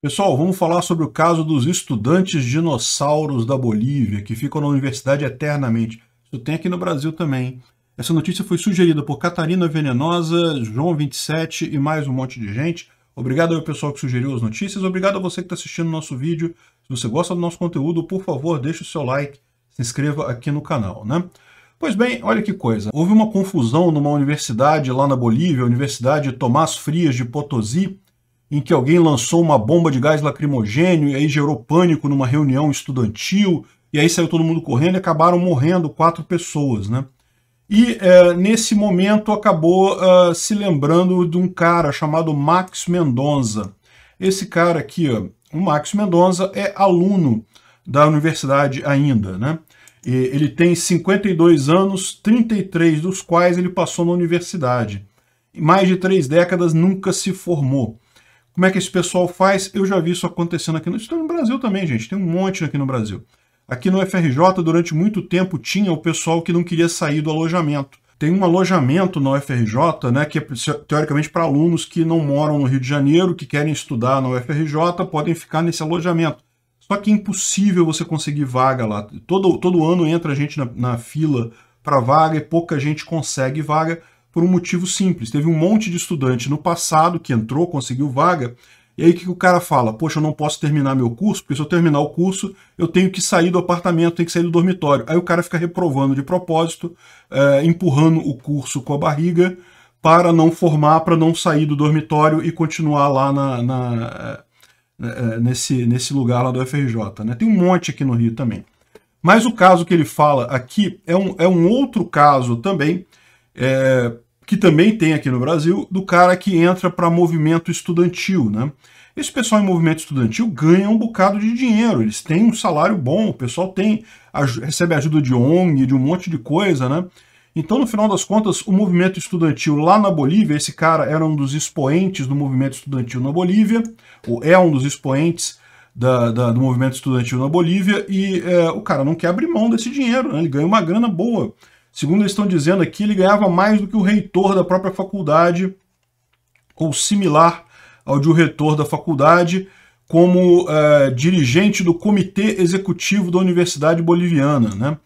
Pessoal, vamos falar sobre o caso dos estudantes dinossauros da Bolívia, que ficam na universidade eternamente. Isso tem aqui no Brasil também. Essa notícia foi sugerida por Catarina Venenosa, João 27 e mais um monte de gente. Obrigado ao pessoal que sugeriu as notícias, obrigado a você que está assistindo o nosso vídeo. Se você gosta do nosso conteúdo, por favor, deixe o seu like, se inscreva aqui no canal, né? Pois bem, olha que coisa. Houve uma confusão numa universidade lá na Bolívia, a Universidade Tomás Frias de Potosí, em que alguém lançou uma bomba de gás lacrimogênio e aí gerou pânico numa reunião estudantil, e aí saiu todo mundo correndo e acabaram morrendo quatro pessoas, né? E é, nesse momento acabou uh, se lembrando de um cara chamado Max Mendonça. Esse cara aqui, ó, o Max Mendonça, é aluno da universidade ainda, né? E ele tem 52 anos, 33 dos quais ele passou na universidade. Em mais de três décadas nunca se formou. Como é que esse pessoal faz? Eu já vi isso acontecendo aqui no, no Brasil também, gente. Tem um monte aqui no Brasil. Aqui no FRJ, durante muito tempo, tinha o pessoal que não queria sair do alojamento. Tem um alojamento na UFRJ, né, que é teoricamente para alunos que não moram no Rio de Janeiro, que querem estudar na UFRJ, podem ficar nesse alojamento. Só que é impossível você conseguir vaga lá. Todo, todo ano entra gente na, na fila para vaga e pouca gente consegue vaga por um motivo simples. Teve um monte de estudante no passado que entrou, conseguiu vaga, e aí o que o cara fala? Poxa, eu não posso terminar meu curso, porque se eu terminar o curso, eu tenho que sair do apartamento, tenho que sair do dormitório. Aí o cara fica reprovando de propósito, eh, empurrando o curso com a barriga para não formar, para não sair do dormitório e continuar lá na, na, eh, eh, nesse, nesse lugar lá do FRJ. Né? Tem um monte aqui no Rio também. Mas o caso que ele fala aqui é um, é um outro caso também é, que também tem aqui no Brasil, do cara que entra para movimento estudantil. Né? Esse pessoal em movimento estudantil ganha um bocado de dinheiro, eles têm um salário bom, o pessoal tem recebe ajuda de ONG, de um monte de coisa, né? Então, no final das contas, o movimento estudantil lá na Bolívia, esse cara era um dos expoentes do movimento estudantil na Bolívia, ou é um dos expoentes da, da, do movimento estudantil na Bolívia, e é, o cara não quer abrir mão desse dinheiro, né? ele ganha uma grana boa Segundo eles estão dizendo aqui, ele ganhava mais do que o reitor da própria faculdade, ou similar ao de o reitor da faculdade, como é, dirigente do comitê executivo da Universidade Boliviana. Né?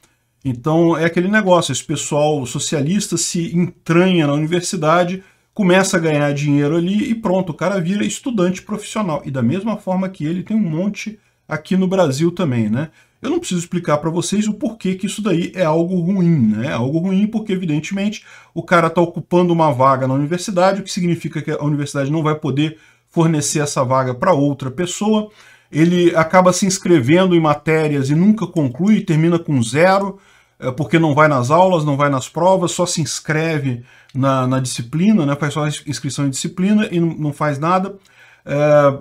Então é aquele negócio, esse pessoal socialista se entranha na universidade, começa a ganhar dinheiro ali e pronto, o cara vira estudante profissional. E da mesma forma que ele, tem um monte aqui no Brasil também, né? Eu não preciso explicar para vocês o porquê que isso daí é algo ruim, né? É algo ruim porque, evidentemente, o cara está ocupando uma vaga na universidade, o que significa que a universidade não vai poder fornecer essa vaga para outra pessoa. Ele acaba se inscrevendo em matérias e nunca conclui, termina com zero, é, porque não vai nas aulas, não vai nas provas, só se inscreve na, na disciplina, né? faz só inscrição em disciplina e não, não faz nada. É,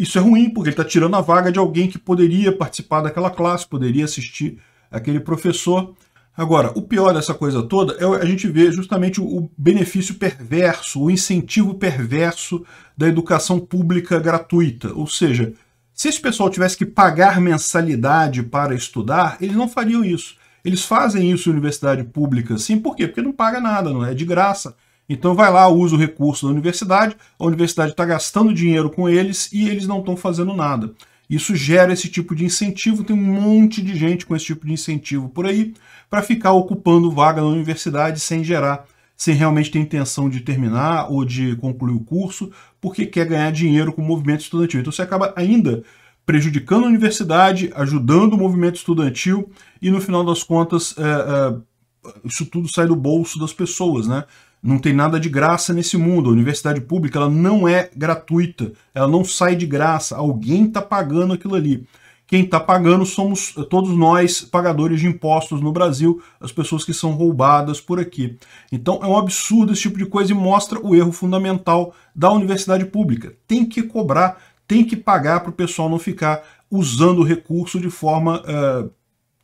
isso é ruim, porque ele está tirando a vaga de alguém que poderia participar daquela classe, poderia assistir aquele professor. Agora, o pior dessa coisa toda é a gente ver justamente o benefício perverso, o incentivo perverso da educação pública gratuita. Ou seja, se esse pessoal tivesse que pagar mensalidade para estudar, eles não fariam isso. Eles fazem isso em universidade pública, sim, por quê? Porque não paga nada, não é de graça. Então vai lá, usa o recurso da universidade, a universidade está gastando dinheiro com eles e eles não estão fazendo nada. Isso gera esse tipo de incentivo, tem um monte de gente com esse tipo de incentivo por aí para ficar ocupando vaga na universidade sem gerar, sem realmente ter intenção de terminar ou de concluir o curso, porque quer ganhar dinheiro com o movimento estudantil. Então você acaba ainda prejudicando a universidade, ajudando o movimento estudantil e no final das contas é, é, isso tudo sai do bolso das pessoas, né? Não tem nada de graça nesse mundo. A universidade pública ela não é gratuita, ela não sai de graça. Alguém está pagando aquilo ali. Quem está pagando somos todos nós, pagadores de impostos no Brasil, as pessoas que são roubadas por aqui. Então é um absurdo esse tipo de coisa e mostra o erro fundamental da universidade pública. Tem que cobrar, tem que pagar para o pessoal não ficar usando o recurso de forma uh,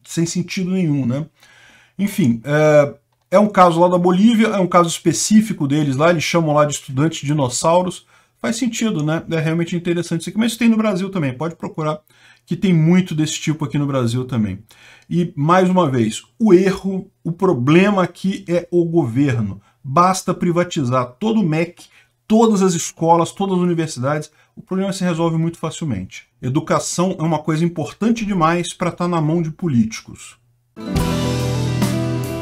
sem sentido nenhum. Né? Enfim. Uh, é um caso lá da Bolívia, é um caso específico deles lá, eles chamam lá de estudantes dinossauros. Faz sentido, né? É realmente interessante isso aqui, mas tem no Brasil também, pode procurar que tem muito desse tipo aqui no Brasil também. E, mais uma vez, o erro, o problema aqui é o governo. Basta privatizar todo o MEC, todas as escolas, todas as universidades, o problema se resolve muito facilmente. Educação é uma coisa importante demais para estar tá na mão de políticos.